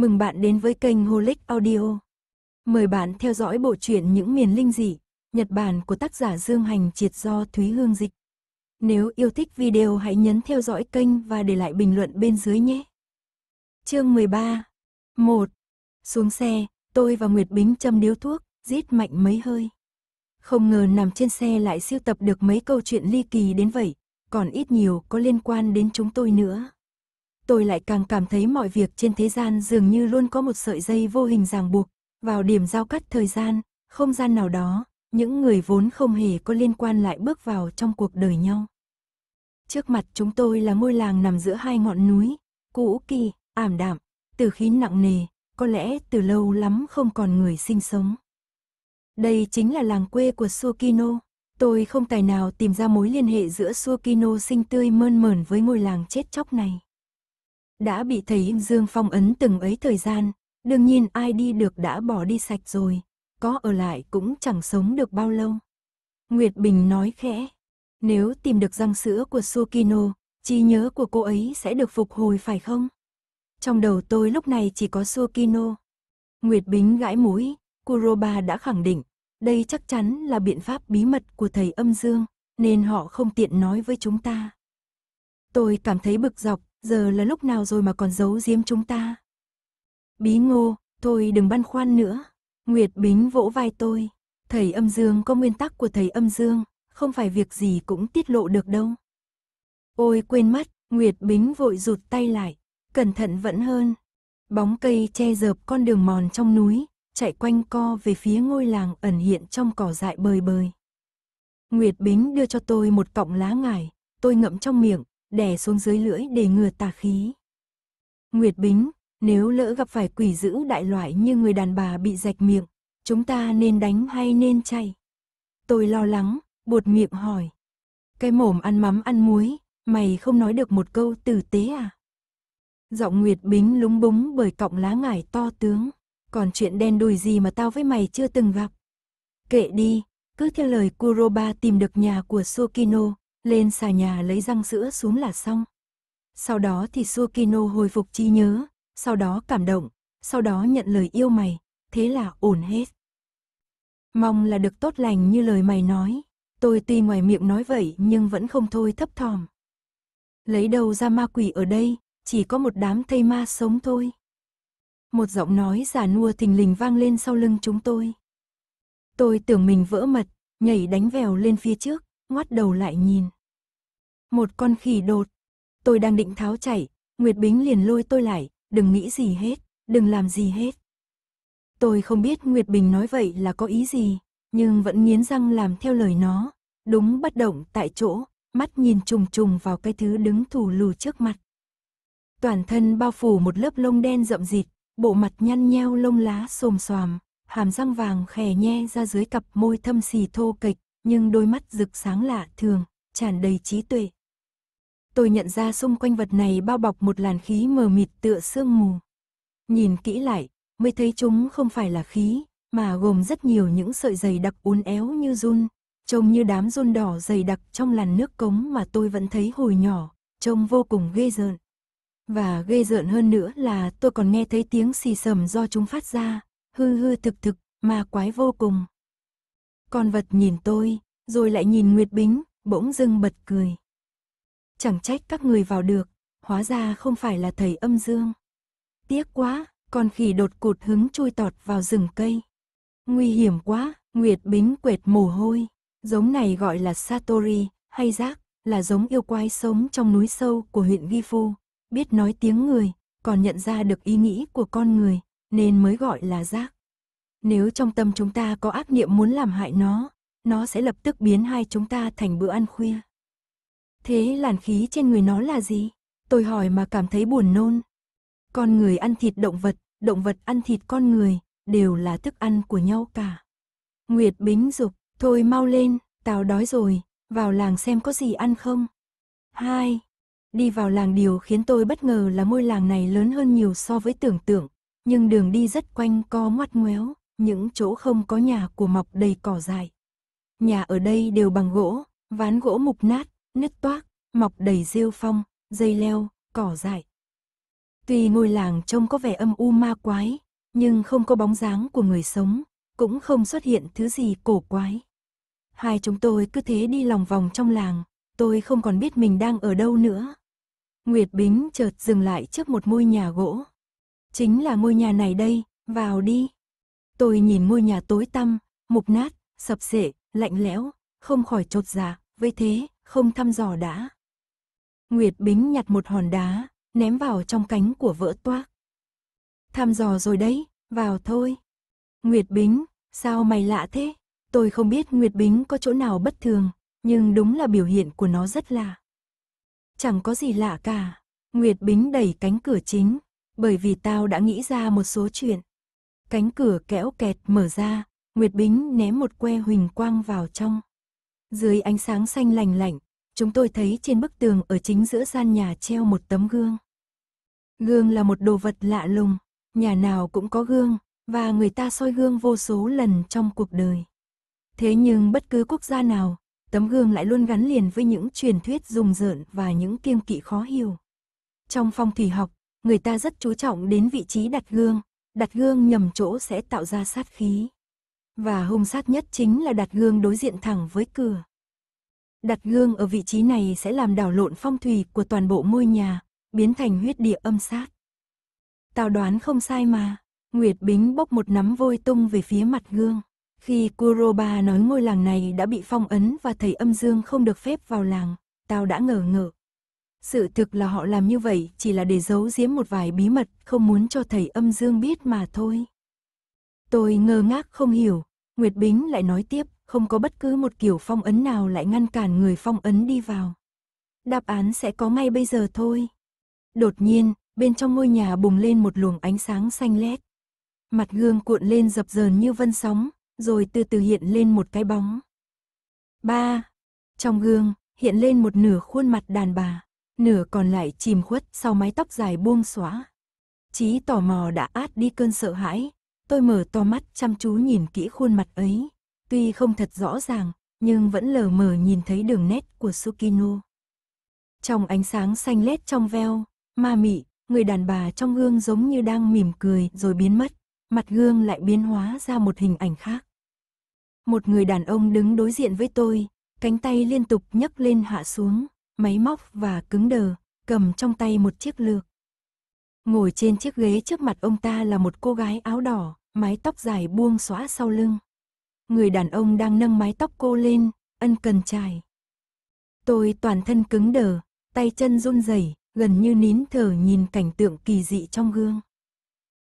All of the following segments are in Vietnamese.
Mừng bạn đến với kênh Holic Audio. Mời bạn theo dõi bộ truyện Những miền linh dị, Nhật Bản của tác giả Dương Hành Triệt do Thúy Hương dịch. Nếu yêu thích video hãy nhấn theo dõi kênh và để lại bình luận bên dưới nhé. Chương 13 1. Xuống xe, tôi và Nguyệt Bính châm điếu thuốc, rít mạnh mấy hơi. Không ngờ nằm trên xe lại siêu tập được mấy câu chuyện ly kỳ đến vậy, còn ít nhiều có liên quan đến chúng tôi nữa tôi lại càng cảm thấy mọi việc trên thế gian dường như luôn có một sợi dây vô hình ràng buộc, vào điểm giao cắt thời gian, không gian nào đó, những người vốn không hề có liên quan lại bước vào trong cuộc đời nhau. Trước mặt chúng tôi là ngôi làng nằm giữa hai ngọn núi, cũ kỳ, ảm đạm, từ khí nặng nề, có lẽ từ lâu lắm không còn người sinh sống. Đây chính là làng quê của Suokino. Tôi không tài nào tìm ra mối liên hệ giữa Suokino sinh tươi mơn mởn với ngôi làng chết chóc này đã bị thầy Dương phong ấn từng ấy thời gian, đương nhiên ai đi được đã bỏ đi sạch rồi, có ở lại cũng chẳng sống được bao lâu. Nguyệt Bình nói khẽ, nếu tìm được răng sữa của Sukino, trí nhớ của cô ấy sẽ được phục hồi phải không? Trong đầu tôi lúc này chỉ có Sukino. Nguyệt Bính gãi mũi, Kuroba đã khẳng định, đây chắc chắn là biện pháp bí mật của thầy âm dương, nên họ không tiện nói với chúng ta. Tôi cảm thấy bực dọc giờ là lúc nào rồi mà còn giấu giếm chúng ta. Bí ngô, thôi đừng băn khoăn nữa. Nguyệt Bính vỗ vai tôi. Thầy âm dương có nguyên tắc của thầy âm dương, không phải việc gì cũng tiết lộ được đâu. Ôi quên mất, Nguyệt Bính vội rụt tay lại, cẩn thận vẫn hơn. Bóng cây che dợp con đường mòn trong núi, chạy quanh co về phía ngôi làng ẩn hiện trong cỏ dại bời bời. Nguyệt Bính đưa cho tôi một cọng lá ngải, tôi ngậm trong miệng, đè xuống dưới lưỡi để ngừa tà khí. Nguyệt Bính, nếu lỡ gặp phải quỷ dữ đại loại như người đàn bà bị rạch miệng, chúng ta nên đánh hay nên chay? Tôi lo lắng, buột miệng hỏi. Cái mồm ăn mắm ăn muối, mày không nói được một câu tử tế à? Giọng Nguyệt Bính lúng búng bởi cọng lá ngải to tướng. Còn chuyện đen đùi gì mà tao với mày chưa từng gặp? Kệ đi, cứ theo lời Kuroba tìm được nhà của Sokino, lên xà nhà lấy răng sữa xuống là xong. Sau đó thì Sukino hồi phục trí nhớ, sau đó cảm động, sau đó nhận lời yêu mày, thế là ổn hết. Mong là được tốt lành như lời mày nói, tôi tuy ngoài miệng nói vậy nhưng vẫn không thôi thấp thòm. Lấy đầu ra ma quỷ ở đây, chỉ có một đám thây ma sống thôi. Một giọng nói giả nua thình lình vang lên sau lưng chúng tôi. Tôi tưởng mình vỡ mật, nhảy đánh vèo lên phía trước, ngoắt đầu lại nhìn. Một con khỉ đột. Tôi đang định tháo chạy, Nguyệt Bính liền lôi tôi lại, đừng nghĩ gì hết, đừng làm gì hết. Tôi không biết Nguyệt Bình nói vậy là có ý gì, nhưng vẫn nghiến răng làm theo lời nó, đúng bất động tại chỗ, mắt nhìn trùng trùng vào cái thứ đứng thù lù trước mặt. Toàn thân bao phủ một lớp lông đen rậm rịt, bộ mặt nhăn nheo lông lá xồm xoàm, hàm răng vàng khè nhe ra dưới cặp môi thâm xì thô kịch, nhưng đôi mắt rực sáng lạ thường, tràn đầy trí tuệ. Tôi nhận ra xung quanh vật này bao bọc một làn khí mờ mịt tựa sương mù. Nhìn kỹ lại, mới thấy chúng không phải là khí, mà gồm rất nhiều những sợi dày đặc uốn éo như run, trông như đám run đỏ dày đặc trong làn nước cống mà tôi vẫn thấy hồi nhỏ, trông vô cùng ghê rợn. Và ghê rợn hơn nữa là tôi còn nghe thấy tiếng xì sầm do chúng phát ra, hư hư thực thực, mà quái vô cùng. Con vật nhìn tôi, rồi lại nhìn Nguyệt Bính, bỗng dưng bật cười. Chẳng trách các người vào được, hóa ra không phải là thầy âm dương. Tiếc quá, con khỉ đột cột hứng trôi tọt vào rừng cây. Nguy hiểm quá, Nguyệt Bính quệt mồ hôi. Giống này gọi là Satori, hay rác, là giống yêu quái sống trong núi sâu của huyện Ghi Phu. Biết nói tiếng người, còn nhận ra được ý nghĩ của con người, nên mới gọi là rác. Nếu trong tâm chúng ta có ác niệm muốn làm hại nó, nó sẽ lập tức biến hai chúng ta thành bữa ăn khuya. Thế làn khí trên người nó là gì? Tôi hỏi mà cảm thấy buồn nôn. Con người ăn thịt động vật, động vật ăn thịt con người, đều là thức ăn của nhau cả. Nguyệt Bính dục, thôi mau lên, tao đói rồi, vào làng xem có gì ăn không. Hai, đi vào làng điều khiến tôi bất ngờ là ngôi làng này lớn hơn nhiều so với tưởng tượng, nhưng đường đi rất quanh co ngoắt ngoéo những chỗ không có nhà của mọc đầy cỏ dại. Nhà ở đây đều bằng gỗ, ván gỗ mục nát, nứt toác, mọc đầy rêu phong, dây leo, cỏ dại. Tuy ngôi làng trông có vẻ âm u ma quái, nhưng không có bóng dáng của người sống, cũng không xuất hiện thứ gì cổ quái. Hai chúng tôi cứ thế đi lòng vòng trong làng, tôi không còn biết mình đang ở đâu nữa. Nguyệt Bính chợt dừng lại trước một ngôi nhà gỗ. Chính là ngôi nhà này đây, vào đi. Tôi nhìn ngôi nhà tối tăm, mục nát, sập sệ, lạnh lẽo, không khỏi chột dạ, với thế, không thăm dò đã. Nguyệt Bính nhặt một hòn đá, ném vào trong cánh của vỡ toác. Thăm dò rồi đấy, vào thôi. Nguyệt Bính, sao mày lạ thế? Tôi không biết Nguyệt Bính có chỗ nào bất thường, nhưng đúng là biểu hiện của nó rất lạ. Chẳng có gì lạ cả. Nguyệt Bính đẩy cánh cửa chính, bởi vì tao đã nghĩ ra một số chuyện. Cánh cửa kẽo kẹt mở ra, Nguyệt Bính ném một que huỳnh quang vào trong. Dưới ánh sáng xanh lành lạnh, chúng tôi thấy trên bức tường ở chính giữa gian nhà treo một tấm gương. Gương là một đồ vật lạ lùng, nhà nào cũng có gương, và người ta soi gương vô số lần trong cuộc đời. Thế nhưng bất cứ quốc gia nào, tấm gương lại luôn gắn liền với những truyền thuyết rùng rợn và những kiêng kỵ khó hiểu. Trong phong thủy học, người ta rất chú trọng đến vị trí đặt gương, đặt gương nhầm chỗ sẽ tạo ra sát khí. Và hung sát nhất chính là đặt gương đối diện thẳng với cửa. Đặt gương ở vị trí này sẽ làm đảo lộn phong thủy của toàn bộ ngôi nhà, biến thành huyết địa âm sát. tào đoán không sai mà, Nguyệt Bính bốc một nắm vôi tung về phía mặt gương. Khi Kuroba nói ngôi làng này đã bị phong ấn và thầy âm dương không được phép vào làng, tào đã ngờ ngợ. Sự thực là họ làm như vậy chỉ là để giấu giếm một vài bí mật, không muốn cho thầy âm dương biết mà thôi. Tôi ngơ ngác không hiểu, Nguyệt Bính lại nói tiếp, không có bất cứ một kiểu phong ấn nào lại ngăn cản người phong ấn đi vào. Đáp án sẽ có ngay bây giờ thôi. Đột nhiên, bên trong ngôi nhà bùng lên một luồng ánh sáng xanh lét. Mặt gương cuộn lên dập dờn như vân sóng, rồi từ từ hiện lên một cái bóng. Ba. Trong gương, hiện lên một nửa khuôn mặt đàn bà nửa còn lại chìm khuất sau mái tóc dài buông xóa. Chí tò mò đã át đi cơn sợ hãi, tôi mở to mắt chăm chú nhìn kỹ khuôn mặt ấy, tuy không thật rõ ràng, nhưng vẫn lờ mờ nhìn thấy đường nét của Sukino. Trong ánh sáng xanh lét trong veo, ma mị, người đàn bà trong gương giống như đang mỉm cười rồi biến mất, mặt gương lại biến hóa ra một hình ảnh khác. Một người đàn ông đứng đối diện với tôi, cánh tay liên tục nhấc lên hạ xuống, máy móc và cứng đờ, cầm trong tay một chiếc lược. Ngồi trên chiếc ghế trước mặt ông ta là một cô gái áo đỏ, mái tóc dài buông xóa sau lưng. Người đàn ông đang nâng mái tóc cô lên, ân cần chải. Tôi toàn thân cứng đờ, tay chân run rẩy, gần như nín thở nhìn cảnh tượng kỳ dị trong gương.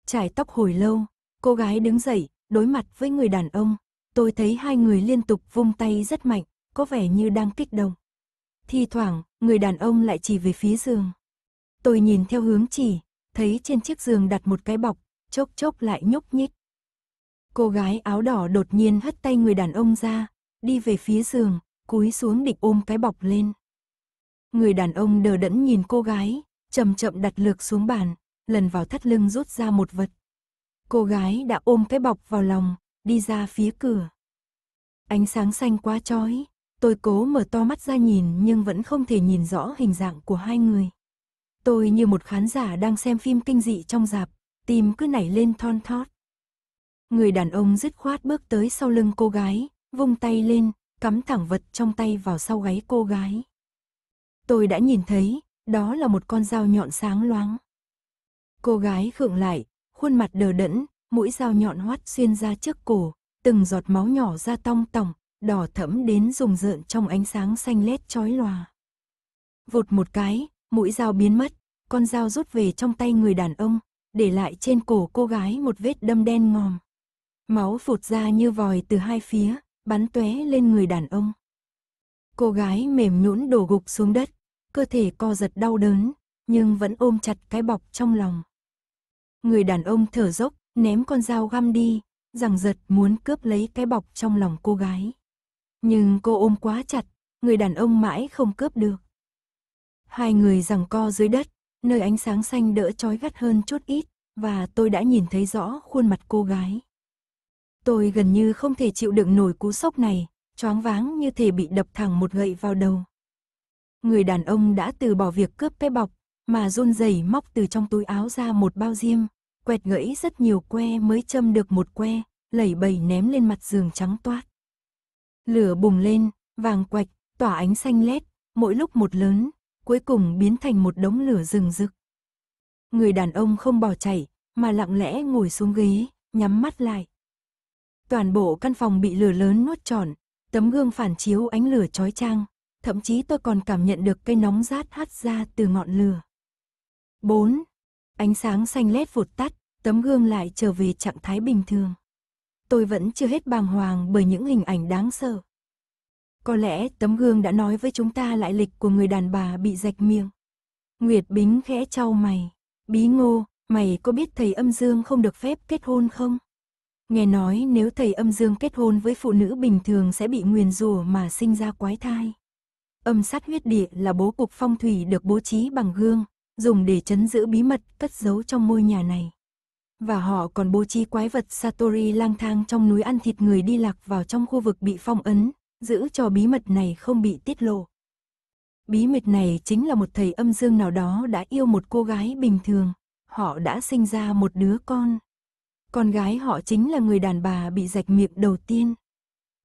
Chải tóc hồi lâu, cô gái đứng dậy, đối mặt với người đàn ông. Tôi thấy hai người liên tục vung tay rất mạnh, có vẻ như đang kích động. Thi thoảng, người đàn ông lại chỉ về phía giường. Tôi nhìn theo hướng chỉ, thấy trên chiếc giường đặt một cái bọc, chốc chốc lại nhúc nhích. Cô gái áo đỏ đột nhiên hất tay người đàn ông ra, đi về phía giường, cúi xuống địch ôm cái bọc lên. Người đàn ông đờ đẫn nhìn cô gái, chậm chậm đặt lược xuống bàn, lần vào thắt lưng rút ra một vật. Cô gái đã ôm cái bọc vào lòng, đi ra phía cửa. Ánh sáng xanh quá chói, Tôi cố mở to mắt ra nhìn nhưng vẫn không thể nhìn rõ hình dạng của hai người. Tôi như một khán giả đang xem phim kinh dị trong dạp, tim cứ nảy lên thon thót. Người đàn ông dứt khoát bước tới sau lưng cô gái, vung tay lên, cắm thẳng vật trong tay vào sau gáy cô gái. Tôi đã nhìn thấy, đó là một con dao nhọn sáng loáng. Cô gái khựng lại, khuôn mặt đờ đẫn, mũi dao nhọn hoắt xuyên ra trước cổ, từng giọt máu nhỏ ra tong tỏng, đỏ thẫm đến rùng rợn trong ánh sáng xanh lét chói lòa. Vụt một cái, mũi dao biến mất, con dao rút về trong tay người đàn ông, để lại trên cổ cô gái một vết đâm đen ngòm. Máu phụt ra như vòi từ hai phía, bắn tóe lên người đàn ông. Cô gái mềm nhũn đổ gục xuống đất, cơ thể co giật đau đớn, nhưng vẫn ôm chặt cái bọc trong lòng. Người đàn ông thở dốc, ném con dao găm đi, rằng giật muốn cướp lấy cái bọc trong lòng cô gái. Nhưng cô ôm quá chặt, người đàn ông mãi không cướp được. Hai người giằng co dưới đất, nơi ánh sáng xanh đỡ trói gắt hơn chút ít, và tôi đã nhìn thấy rõ khuôn mặt cô gái. Tôi gần như không thể chịu đựng nổi cú sốc này, choáng váng như thể bị đập thẳng một gậy vào đầu. Người đàn ông đã từ bỏ việc cướp cái bọc, mà run rẩy móc từ trong túi áo ra một bao diêm, quẹt gãy rất nhiều que mới châm được một que, lẩy bẩy ném lên mặt giường trắng toát. Lửa bùng lên, vàng quạch, tỏa ánh xanh lét, mỗi lúc một lớn, cuối cùng biến thành một đống lửa rừng rực. Người đàn ông không bỏ chạy, mà lặng lẽ ngồi xuống ghế, nhắm mắt lại. Toàn bộ căn phòng bị lửa lớn nuốt trọn, tấm gương phản chiếu ánh lửa chói trang thậm chí tôi còn cảm nhận được cây nóng rát hắt ra từ ngọn lửa. 4. Ánh sáng xanh lét vụt tắt, tấm gương lại trở về trạng thái bình thường tôi vẫn chưa hết bàng hoàng bởi những hình ảnh đáng sợ. Có lẽ tấm gương đã nói với chúng ta lại lịch của người đàn bà bị rạch miệng. Nguyệt Bính khẽ trao mày. Bí ngô, mày có biết thầy âm dương không được phép kết hôn không? Nghe nói nếu thầy âm dương kết hôn với phụ nữ bình thường sẽ bị nguyền rủa mà sinh ra quái thai. Âm sát huyết địa là bố cục phong thủy được bố trí bằng gương, dùng để chấn giữ bí mật cất giấu trong ngôi nhà này và họ còn bố trí quái vật Satori lang thang trong núi ăn thịt người đi lạc vào trong khu vực bị phong ấn, giữ cho bí mật này không bị tiết lộ. Bí mật này chính là một thầy âm dương nào đó đã yêu một cô gái bình thường, họ đã sinh ra một đứa con. Con gái họ chính là người đàn bà bị rạch miệng đầu tiên.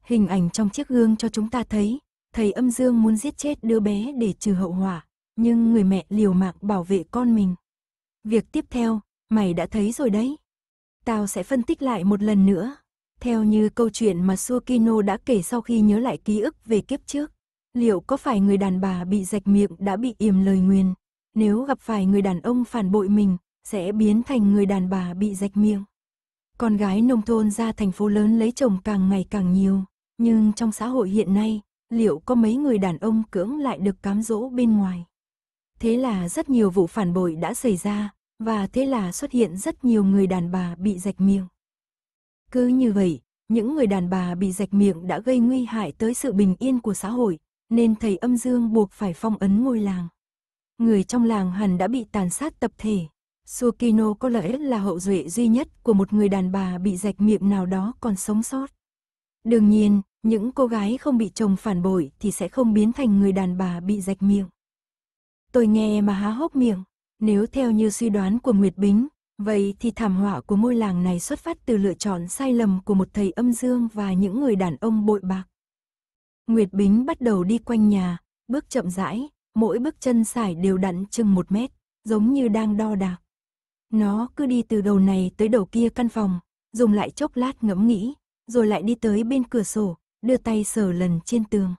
Hình ảnh trong chiếc gương cho chúng ta thấy, thầy âm dương muốn giết chết đứa bé để trừ hậu họa, nhưng người mẹ liều mạng bảo vệ con mình. Việc tiếp theo, Mày đã thấy rồi đấy. Tao sẽ phân tích lại một lần nữa. Theo như câu chuyện mà Suokino đã kể sau khi nhớ lại ký ức về kiếp trước, liệu có phải người đàn bà bị rạch miệng đã bị yểm lời nguyền? Nếu gặp phải người đàn ông phản bội mình, sẽ biến thành người đàn bà bị rạch miệng. Con gái nông thôn ra thành phố lớn lấy chồng càng ngày càng nhiều, nhưng trong xã hội hiện nay, liệu có mấy người đàn ông cưỡng lại được cám dỗ bên ngoài? Thế là rất nhiều vụ phản bội đã xảy ra, và thế là xuất hiện rất nhiều người đàn bà bị rạch miệng. Cứ như vậy, những người đàn bà bị rạch miệng đã gây nguy hại tới sự bình yên của xã hội, nên thầy âm dương buộc phải phong ấn ngôi làng. Người trong làng hẳn đã bị tàn sát tập thể. Sukino có lẽ là hậu duệ duy nhất của một người đàn bà bị rạch miệng nào đó còn sống sót. Đương nhiên, những cô gái không bị chồng phản bội thì sẽ không biến thành người đàn bà bị rạch miệng. Tôi nghe mà há hốc miệng, nếu theo như suy đoán của Nguyệt Bính, vậy thì thảm họa của ngôi làng này xuất phát từ lựa chọn sai lầm của một thầy âm dương và những người đàn ông bội bạc. Nguyệt Bính bắt đầu đi quanh nhà, bước chậm rãi, mỗi bước chân sải đều đặn chừng một mét, giống như đang đo đạc. Nó cứ đi từ đầu này tới đầu kia căn phòng, dùng lại chốc lát ngẫm nghĩ, rồi lại đi tới bên cửa sổ, đưa tay sờ lần trên tường.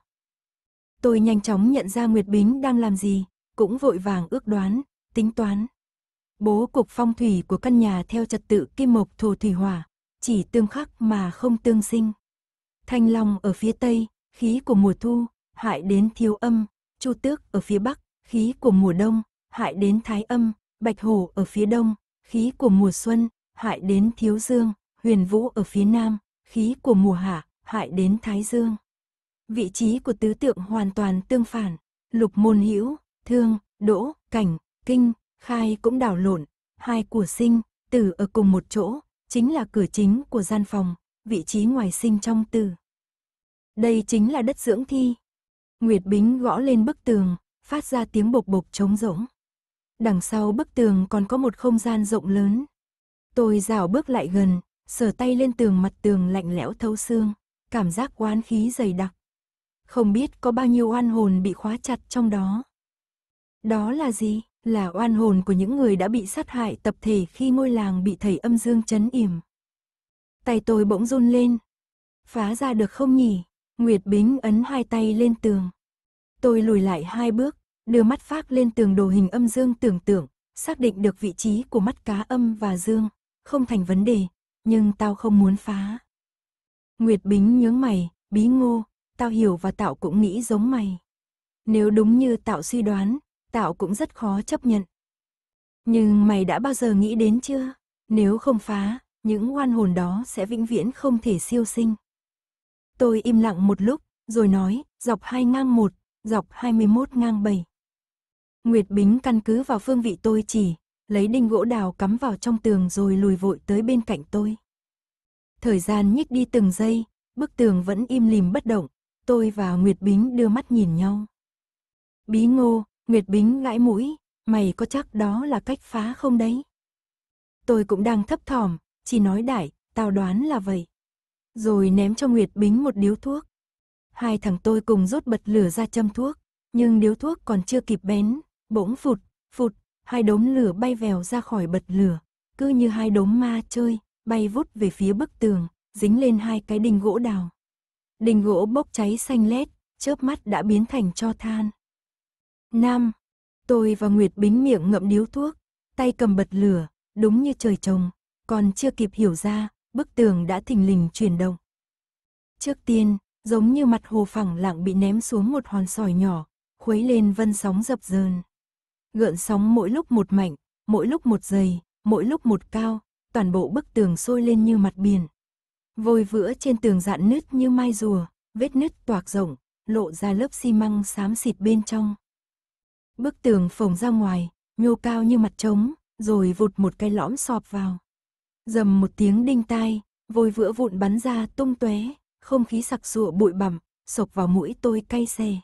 Tôi nhanh chóng nhận ra Nguyệt Bính đang làm gì, cũng vội vàng ước đoán, tính toán. Bố cục phong thủy của căn nhà theo trật tự kim mộc thổ thủy hỏa, chỉ tương khắc mà không tương sinh. Thanh long ở phía tây, khí của mùa thu, hại đến thiếu âm, chu tước ở phía bắc, khí của mùa đông, hại đến thái âm, bạch hổ ở phía đông, khí của mùa xuân, hại đến thiếu dương, huyền vũ ở phía nam, khí của mùa hạ, hại đến thái dương. Vị trí của tứ tượng hoàn toàn tương phản, lục môn hữu, thương, đỗ, cảnh, kinh, khai cũng đảo lộn, hai của sinh, tử ở cùng một chỗ, chính là cửa chính của gian phòng, vị trí ngoài sinh trong tử. Đây chính là đất dưỡng thi. Nguyệt Bính gõ lên bức tường, phát ra tiếng bộc bộc trống rỗng. Đằng sau bức tường còn có một không gian rộng lớn. Tôi rảo bước lại gần, sờ tay lên tường mặt tường lạnh lẽo thấu xương, cảm giác oán khí dày đặc. Không biết có bao nhiêu oan hồn bị khóa chặt trong đó. Đó là gì? là oan hồn của những người đã bị sát hại tập thể khi ngôi làng bị thầy âm dương chấn yểm. Tay tôi bỗng run lên. Phá ra được không nhỉ? Nguyệt Bính ấn hai tay lên tường. Tôi lùi lại hai bước, đưa mắt phát lên tường đồ hình âm dương tưởng tượng, xác định được vị trí của mắt cá âm và dương, không thành vấn đề, nhưng tao không muốn phá. Nguyệt Bính nhướng mày, bí ngô, tao hiểu và tạo cũng nghĩ giống mày. Nếu đúng như tạo suy đoán, tạo cũng rất khó chấp nhận. Nhưng mày đã bao giờ nghĩ đến chưa? Nếu không phá, những oan hồn đó sẽ vĩnh viễn không thể siêu sinh. Tôi im lặng một lúc, rồi nói, dọc 2 ngang 1, dọc 21 ngang 7. Nguyệt Bính căn cứ vào phương vị tôi chỉ, lấy đinh gỗ đào cắm vào trong tường rồi lùi vội tới bên cạnh tôi. Thời gian nhích đi từng giây, bức tường vẫn im lìm bất động, tôi và Nguyệt Bính đưa mắt nhìn nhau. Bí ngô, Nguyệt Bính gãi mũi, mày có chắc đó là cách phá không đấy? Tôi cũng đang thấp thỏm, chỉ nói đại, tao đoán là vậy. Rồi ném cho Nguyệt Bính một điếu thuốc. Hai thằng tôi cùng rút bật lửa ra châm thuốc, nhưng điếu thuốc còn chưa kịp bén, bỗng phụt, phụt, hai đốm lửa bay vèo ra khỏi bật lửa, cứ như hai đốm ma chơi, bay vút về phía bức tường, dính lên hai cái đình gỗ đào. Đình gỗ bốc cháy xanh lét, chớp mắt đã biến thành cho than. Nam, tôi và Nguyệt Bính miệng ngậm điếu thuốc, tay cầm bật lửa, đúng như trời trồng, còn chưa kịp hiểu ra, bức tường đã thình lình chuyển động. Trước tiên, giống như mặt hồ phẳng lặng bị ném xuống một hòn sỏi nhỏ, khuấy lên vân sóng dập dờn. Gợn sóng mỗi lúc một mạnh, mỗi lúc một dày, mỗi lúc một cao, toàn bộ bức tường sôi lên như mặt biển. Vôi vữa trên tường dạn nứt như mai rùa, vết nứt toạc rộng, lộ ra lớp xi măng xám xịt bên trong, Bức tường phồng ra ngoài, nhô cao như mặt trống, rồi vụt một cái lõm sọp vào. Dầm một tiếng đinh tai, vôi vữa vụn bắn ra tung tóe, không khí sặc sụa bụi bặm, sộc vào mũi tôi cay xè.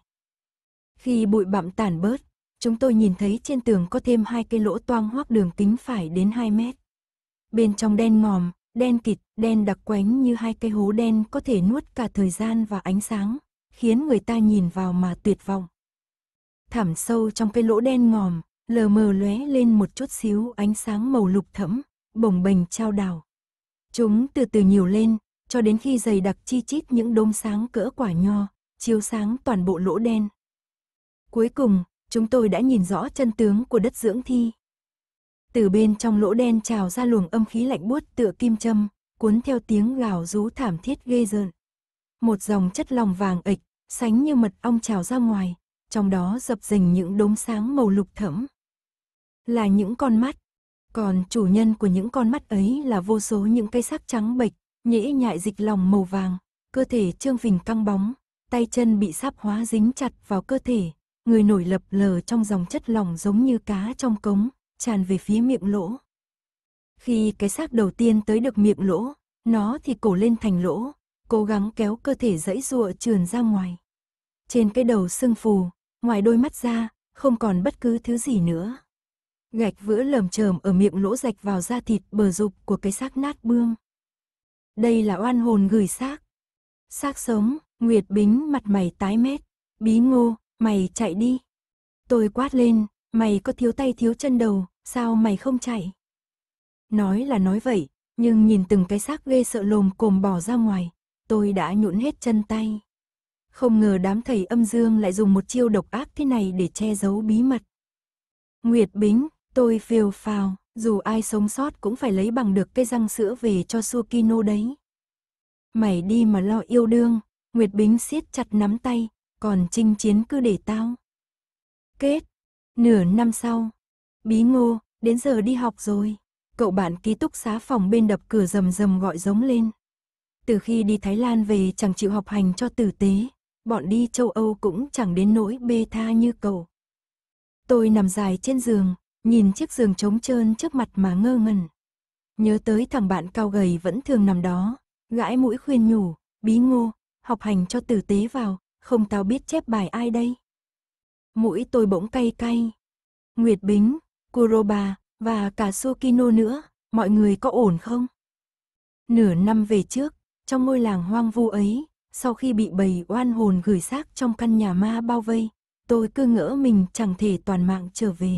Khi bụi bặm tản bớt, chúng tôi nhìn thấy trên tường có thêm hai cây lỗ toang hoác đường kính phải đến 2 mét. Bên trong đen ngòm, đen kịt, đen đặc quánh như hai cây hố đen có thể nuốt cả thời gian và ánh sáng, khiến người ta nhìn vào mà tuyệt vọng thẳm sâu trong cái lỗ đen ngòm, lờ mờ lóe lên một chút xíu ánh sáng màu lục thẫm, bồng bềnh trao đảo. Chúng từ từ nhiều lên, cho đến khi dày đặc chi chít những đốm sáng cỡ quả nho, chiếu sáng toàn bộ lỗ đen. Cuối cùng, chúng tôi đã nhìn rõ chân tướng của đất dưỡng thi. Từ bên trong lỗ đen trào ra luồng âm khí lạnh buốt tựa kim châm, cuốn theo tiếng gào rú thảm thiết ghê rợn. Một dòng chất lòng vàng ịch, sánh như mật ong trào ra ngoài, trong đó dập dềnh những đốm sáng màu lục thẫm. Là những con mắt, còn chủ nhân của những con mắt ấy là vô số những cây xác trắng bệch, nhĩ nhại dịch lòng màu vàng, cơ thể trương phình căng bóng, tay chân bị sáp hóa dính chặt vào cơ thể, người nổi lập lờ trong dòng chất lỏng giống như cá trong cống, tràn về phía miệng lỗ. Khi cái xác đầu tiên tới được miệng lỗ, nó thì cổ lên thành lỗ, cố gắng kéo cơ thể dãy ruộng trườn ra ngoài. Trên cái đầu sưng phù, ngoài đôi mắt ra, không còn bất cứ thứ gì nữa. Gạch vữa lởm chởm ở miệng lỗ rạch vào da thịt bờ rục của cái xác nát bươm. Đây là oan hồn gửi xác. Xác sống, Nguyệt Bính mặt mày tái mét. Bí ngô, mày chạy đi. Tôi quát lên, mày có thiếu tay thiếu chân đầu, sao mày không chạy? Nói là nói vậy, nhưng nhìn từng cái xác ghê sợ lồm cồm bỏ ra ngoài, tôi đã nhũn hết chân tay. Không ngờ đám thầy âm dương lại dùng một chiêu độc ác thế này để che giấu bí mật. Nguyệt Bính, tôi phiêu phào, dù ai sống sót cũng phải lấy bằng được cây răng sữa về cho Sukino đấy. Mày đi mà lo yêu đương, Nguyệt Bính siết chặt nắm tay, còn chinh chiến cứ để tao. Kết, nửa năm sau, bí ngô, đến giờ đi học rồi. Cậu bạn ký túc xá phòng bên đập cửa rầm rầm gọi giống lên. Từ khi đi Thái Lan về chẳng chịu học hành cho tử tế, bọn đi châu Âu cũng chẳng đến nỗi bê tha như cầu. Tôi nằm dài trên giường, nhìn chiếc giường trống trơn trước mặt mà ngơ ngẩn. Nhớ tới thằng bạn cao gầy vẫn thường nằm đó, gãi mũi khuyên nhủ, bí ngô, học hành cho tử tế vào, không tao biết chép bài ai đây. Mũi tôi bỗng cay cay. Nguyệt Bính, Kuroba và cả Sukino nữa, mọi người có ổn không? Nửa năm về trước, trong ngôi làng hoang vu ấy, sau khi bị bầy oan hồn gửi xác trong căn nhà ma bao vây, tôi cứ ngỡ mình chẳng thể toàn mạng trở về.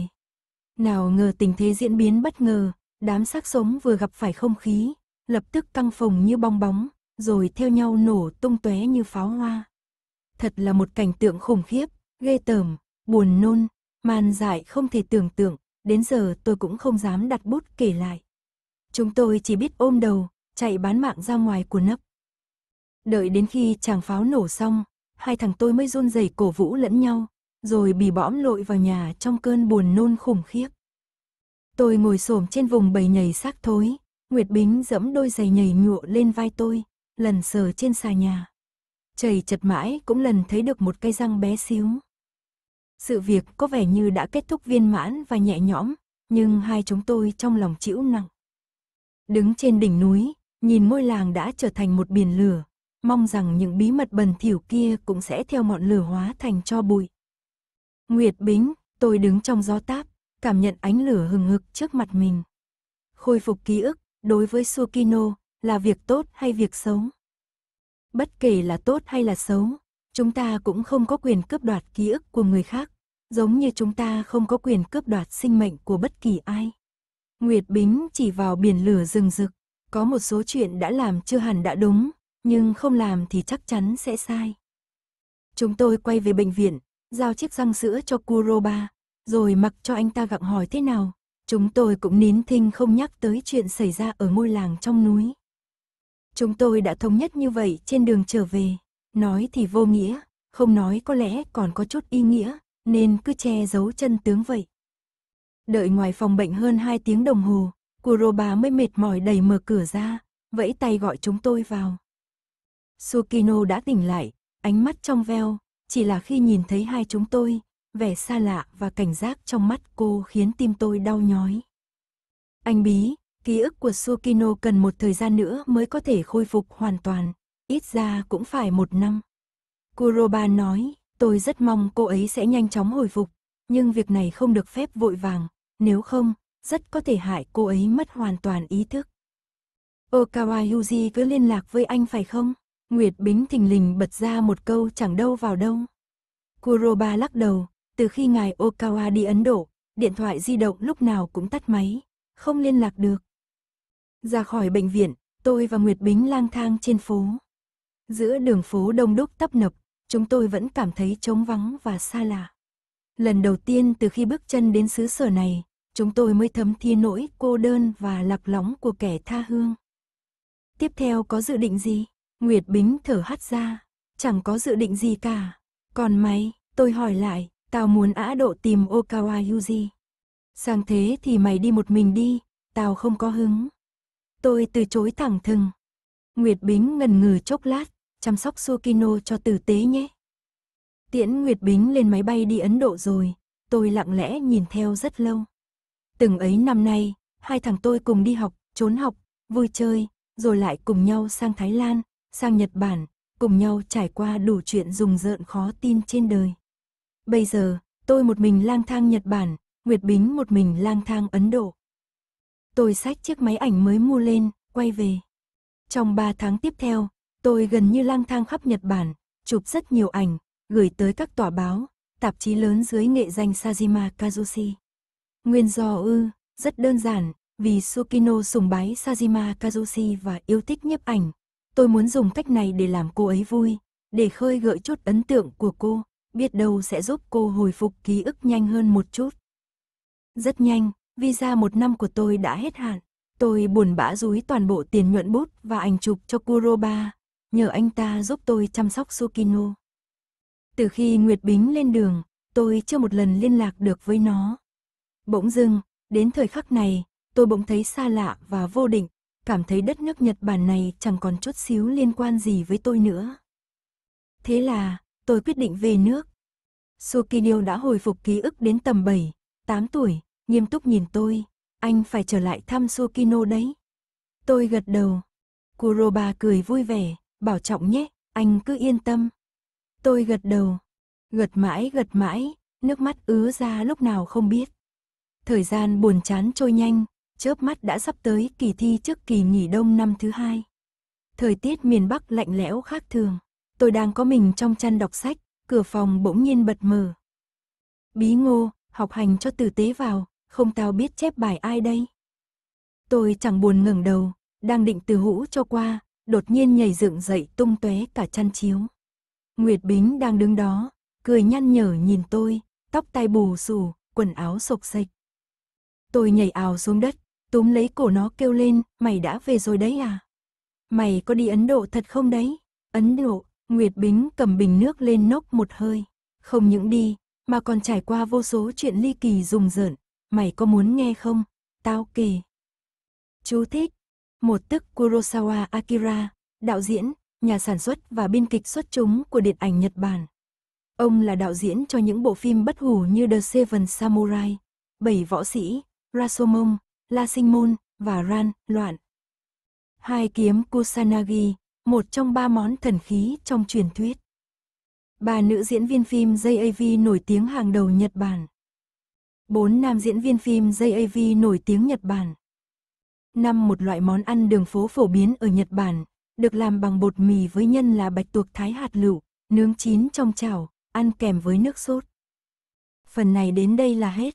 Nào ngờ tình thế diễn biến bất ngờ, đám xác sống vừa gặp phải không khí, lập tức căng phồng như bong bóng, rồi theo nhau nổ tung tóe như pháo hoa. Thật là một cảnh tượng khủng khiếp, ghê tởm, buồn nôn, man dại không thể tưởng tượng, đến giờ tôi cũng không dám đặt bút kể lại. Chúng tôi chỉ biết ôm đầu, chạy bán mạng ra ngoài của nấp. Đợi đến khi chàng pháo nổ xong, hai thằng tôi mới run rẩy cổ vũ lẫn nhau, rồi bì bõm lội vào nhà trong cơn buồn nôn khủng khiếp. Tôi ngồi xổm trên vùng bầy nhầy xác thối, Nguyệt Bính dẫm đôi giày nhầy nhụa lên vai tôi, lần sờ trên xà nhà. Chầy chật mãi cũng lần thấy được một cây răng bé xíu. Sự việc có vẻ như đã kết thúc viên mãn và nhẹ nhõm, nhưng hai chúng tôi trong lòng chịu nặng. Đứng trên đỉnh núi, nhìn ngôi làng đã trở thành một biển lửa, mong rằng những bí mật bẩn thỉu kia cũng sẽ theo mọn lửa hóa thành cho bụi. Nguyệt Bính, tôi đứng trong gió táp, cảm nhận ánh lửa hừng hực trước mặt mình. Khôi phục ký ức, đối với Sukino, là việc tốt hay việc xấu? Bất kể là tốt hay là xấu, chúng ta cũng không có quyền cướp đoạt ký ức của người khác, giống như chúng ta không có quyền cướp đoạt sinh mệnh của bất kỳ ai. Nguyệt Bính chỉ vào biển lửa rừng rực, có một số chuyện đã làm chưa hẳn đã đúng, nhưng không làm thì chắc chắn sẽ sai. Chúng tôi quay về bệnh viện, giao chiếc răng sữa cho Kuroba, rồi mặc cho anh ta gặng hỏi thế nào. Chúng tôi cũng nín thinh không nhắc tới chuyện xảy ra ở ngôi làng trong núi. Chúng tôi đã thống nhất như vậy trên đường trở về, nói thì vô nghĩa, không nói có lẽ còn có chút ý nghĩa, nên cứ che giấu chân tướng vậy. Đợi ngoài phòng bệnh hơn 2 tiếng đồng hồ, Kuroba mới mệt mỏi đẩy mở cửa ra, vẫy tay gọi chúng tôi vào. Sukino đã tỉnh lại, ánh mắt trong veo, chỉ là khi nhìn thấy hai chúng tôi, vẻ xa lạ và cảnh giác trong mắt cô khiến tim tôi đau nhói. Anh bí, ký ức của Sukino cần một thời gian nữa mới có thể khôi phục hoàn toàn, ít ra cũng phải một năm. Kuroba nói, tôi rất mong cô ấy sẽ nhanh chóng hồi phục, nhưng việc này không được phép vội vàng, nếu không, rất có thể hại cô ấy mất hoàn toàn ý thức. Okawa Yuji cứ liên lạc với anh phải không? Nguyệt Bính thình lình bật ra một câu chẳng đâu vào đâu. Kuroba lắc đầu, từ khi ngài Okawa đi Ấn Độ, điện thoại di động lúc nào cũng tắt máy, không liên lạc được. Ra khỏi bệnh viện, tôi và Nguyệt Bính lang thang trên phố. Giữa đường phố đông đúc tấp nập, chúng tôi vẫn cảm thấy trống vắng và xa lạ. Lần đầu tiên từ khi bước chân đến xứ sở này, chúng tôi mới thấm thi nỗi cô đơn và lạc lõng của kẻ tha hương. Tiếp theo có dự định gì? Nguyệt Bính thở hắt ra, chẳng có dự định gì cả. Còn mày, tôi hỏi lại, tao muốn ả độ tìm Okawa Yuji. Sang thế thì mày đi một mình đi, tao không có hứng. Tôi từ chối thẳng thừng. Nguyệt Bính ngần ngừ chốc lát, chăm sóc Sukino cho tử tế nhé. Tiễn Nguyệt Bính lên máy bay đi Ấn Độ rồi, tôi lặng lẽ nhìn theo rất lâu. Từng ấy năm nay, hai thằng tôi cùng đi học, trốn học, vui chơi, rồi lại cùng nhau sang Thái Lan, sang Nhật Bản, cùng nhau trải qua đủ chuyện rùng rợn khó tin trên đời. Bây giờ, tôi một mình lang thang Nhật Bản, Nguyệt Bính một mình lang thang Ấn Độ. Tôi xách chiếc máy ảnh mới mua lên, quay về. Trong 3 tháng tiếp theo, tôi gần như lang thang khắp Nhật Bản, chụp rất nhiều ảnh, gửi tới các tòa báo, tạp chí lớn dưới nghệ danh Sajima Kazushi. Nguyên do ư, rất đơn giản, vì Sukino sùng bái Sajima Kazushi và yêu thích nhiếp ảnh, Tôi muốn dùng cách này để làm cô ấy vui, để khơi gợi chút ấn tượng của cô, biết đâu sẽ giúp cô hồi phục ký ức nhanh hơn một chút. Rất nhanh, visa một năm của tôi đã hết hạn. Tôi buồn bã dúi toàn bộ tiền nhuận bút và ảnh chụp cho Kuroba, nhờ anh ta giúp tôi chăm sóc Sukino. Từ khi Nguyệt Bính lên đường, tôi chưa một lần liên lạc được với nó. Bỗng dưng, đến thời khắc này, tôi bỗng thấy xa lạ và vô định, cảm thấy đất nước Nhật Bản này chẳng còn chút xíu liên quan gì với tôi nữa. Thế là, tôi quyết định về nước. Sukinio đã hồi phục ký ức đến tầm 7, 8 tuổi, nghiêm túc nhìn tôi, anh phải trở lại thăm Sukino đấy. Tôi gật đầu. Kuroba cười vui vẻ, bảo trọng nhé, anh cứ yên tâm. Tôi gật đầu. Gật mãi gật mãi, nước mắt ứa ra lúc nào không biết. Thời gian buồn chán trôi nhanh, chớp mắt đã sắp tới kỳ thi trước kỳ nghỉ đông năm thứ hai. Thời tiết miền Bắc lạnh lẽo khác thường. Tôi đang có mình trong chăn đọc sách, cửa phòng bỗng nhiên bật mở. Bí ngô, học hành cho tử tế vào, không tao biết chép bài ai đây. Tôi chẳng buồn ngẩng đầu, đang định từ hũ cho qua, đột nhiên nhảy dựng dậy tung tóe cả chăn chiếu. Nguyệt Bính đang đứng đó, cười nhăn nhở nhìn tôi, tóc tai bù xù, quần áo sộc sạch. Tôi nhảy ào xuống đất, túm lấy cổ nó kêu lên, mày đã về rồi đấy à? Mày có đi Ấn Độ thật không đấy? Ấn Độ, Nguyệt Bính cầm bình nước lên nốc một hơi. Không những đi, mà còn trải qua vô số chuyện ly kỳ rùng rợn. Mày có muốn nghe không? Tao kể. Chú thích. Một tức Kurosawa Akira, đạo diễn, nhà sản xuất và biên kịch xuất chúng của điện ảnh Nhật Bản. Ông là đạo diễn cho những bộ phim bất hủ như The Seven Samurai, Bảy Võ Sĩ, rasomon La Sinh Môn và Ran Loạn. Hai kiếm Kusanagi, một trong ba món thần khí trong truyền thuyết. Ba nữ diễn viên phim JAV nổi tiếng hàng đầu Nhật Bản. Bốn nam diễn viên phim JAV nổi tiếng Nhật Bản. Năm một loại món ăn đường phố phổ biến ở Nhật Bản, được làm bằng bột mì với nhân là bạch tuộc thái hạt lựu, nướng chín trong chảo, ăn kèm với nước sốt. Phần này đến đây là hết.